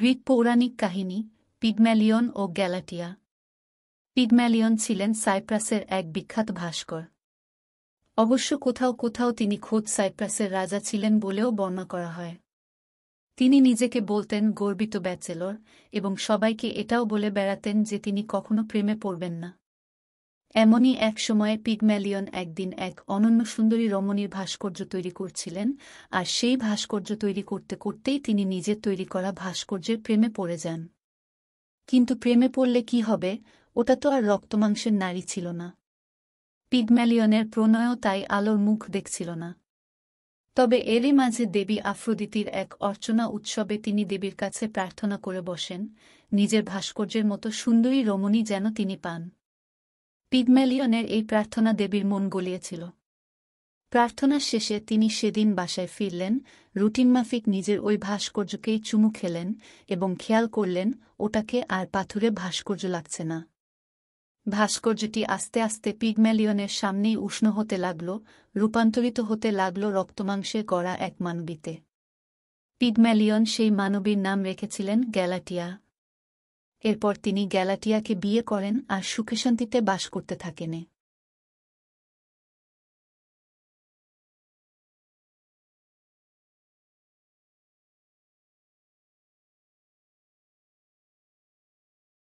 Greek পৌরাণিক কাহিনী Pygmalion ও গ্যালাটিয়া Pygmalion ছিলেন সাইপ্রাসের এক বিখ্যাত ভাস্কর অবশ্য কোথাও কোথাও তিনি খোদ সাইপ্রাসের রাজা ছিলেন বলেও বর্ণনা করা হয় তিনি নিজেকে বলতেন গর্বিত ব্যাচেলর এবং সবাইকে এটাও বলে বেড়াতেন যে তিনি কখনো প্রেমে পড়বেন না এমনই এক সময়ে পিগম্যালিয়ন একদিন এক অনন্য সুন্দরী রমণীর ভাস্কর্য তৈরি করছিলেন আর সেই ভাস্কর্য তৈরি করতে করতেই তিনি নিজের তৈরি করা ভাস্কর্যের প্রেমে পড়ে যান কিন্তু প্রেমে পড়লে কি হবে ওটা তো আর রক্তমাংসের নারী ছিল না পিগম্যালিয়নের প্রণয়ও তাই আলোর মুখ দেখছিল না তবে এরই মাঝে দেবী আফ্রোদিতির এক অর্চনা উৎসবে তিনি দেবীর কাছে প্রার্থনা করে বসেন নিজের ভাস্কর্যের মতো সুন্দরী রমণী যেন তিনি পান পিগম্যালিয়নের এই প্রার্থনা দেবীর মন গলিয়েছিল প্রার্থনা শেষে তিনি সেদিন বাসায় ফিরলেন রুটিনমাফিক নিজের ওই ভাস্কর্যকেই চুমু খেলেন এবং খেয়াল করলেন ওটাকে আর পাথুরে ভাস্কর্য লাগছে না ভাস্কর্যটি আস্তে আস্তে পিগম্যালিয়নের সামনেই উষ্ণ হতে লাগল রূপান্তরিত হতে লাগল রক্তমাংসে গড়া এক মানবীতে পিগম্যালিয়ন সেই মানবীর নাম রেখেছিলেন গ্যালাটিয়া এরপর তিনি গ্যালাটিয়াকে বিয়ে করেন আর সুখেশান্তিতে বাস করতে থাকেনে